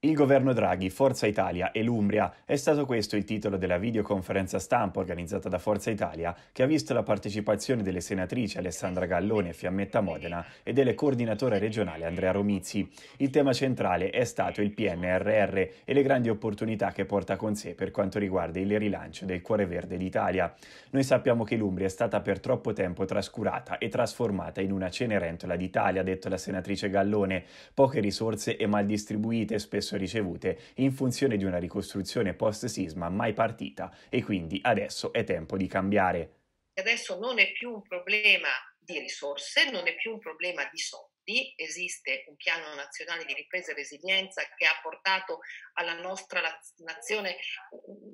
Il governo Draghi, Forza Italia e l'Umbria è stato questo il titolo della videoconferenza stampa organizzata da Forza Italia che ha visto la partecipazione delle senatrici Alessandra Gallone e Fiammetta Modena e delle coordinatore regionale Andrea Romizzi. Il tema centrale è stato il PNRR e le grandi opportunità che porta con sé per quanto riguarda il rilancio del cuore verde d'Italia. Noi sappiamo che l'Umbria è stata per troppo tempo trascurata e trasformata in una cenerentola d'Italia, ha detto la senatrice Gallone. Poche risorse e mal distribuite, spesso spesso ricevute in funzione di una ricostruzione post-sisma mai partita e quindi adesso è tempo di cambiare. Adesso non è più un problema di risorse, non è più un problema di soldi esiste un piano nazionale di ripresa e resilienza che ha portato alla nostra nazione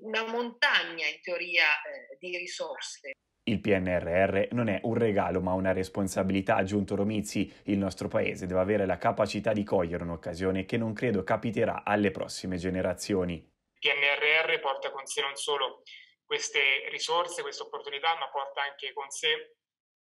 una montagna in teoria eh, di risorse. Il PNRR non è un regalo ma una responsabilità, ha aggiunto Romizzi. Il nostro paese deve avere la capacità di cogliere un'occasione che non credo capiterà alle prossime generazioni. Il PNRR porta con sé non solo queste risorse, queste opportunità, ma porta anche con sé,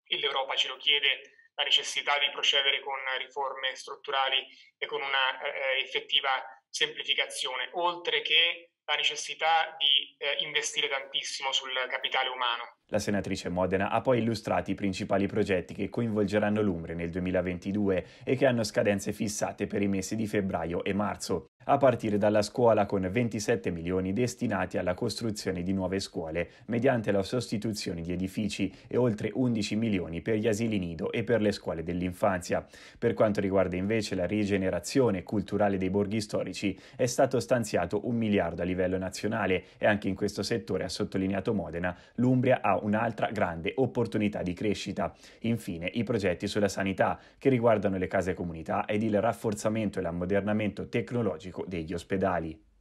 e l'Europa ce lo chiede, la necessità di procedere con riforme strutturali e con una eh, effettiva semplificazione, oltre che la necessità di eh, investire tantissimo sul capitale umano. La senatrice Modena ha poi illustrato i principali progetti che coinvolgeranno l'Umbre nel 2022 e che hanno scadenze fissate per i mesi di febbraio e marzo, a partire dalla scuola con 27 milioni destinati alla costruzione di nuove scuole mediante la sostituzione di edifici e oltre 11 milioni per gli asili nido e per le scuole dell'infanzia. Per quanto riguarda invece la rigenerazione culturale dei borghi storici, è stato stanziato un miliardo a livello livello nazionale e anche in questo settore, ha sottolineato Modena, l'Umbria ha un'altra grande opportunità di crescita. Infine i progetti sulla sanità che riguardano le case comunità ed il rafforzamento e l'ammodernamento tecnologico degli ospedali.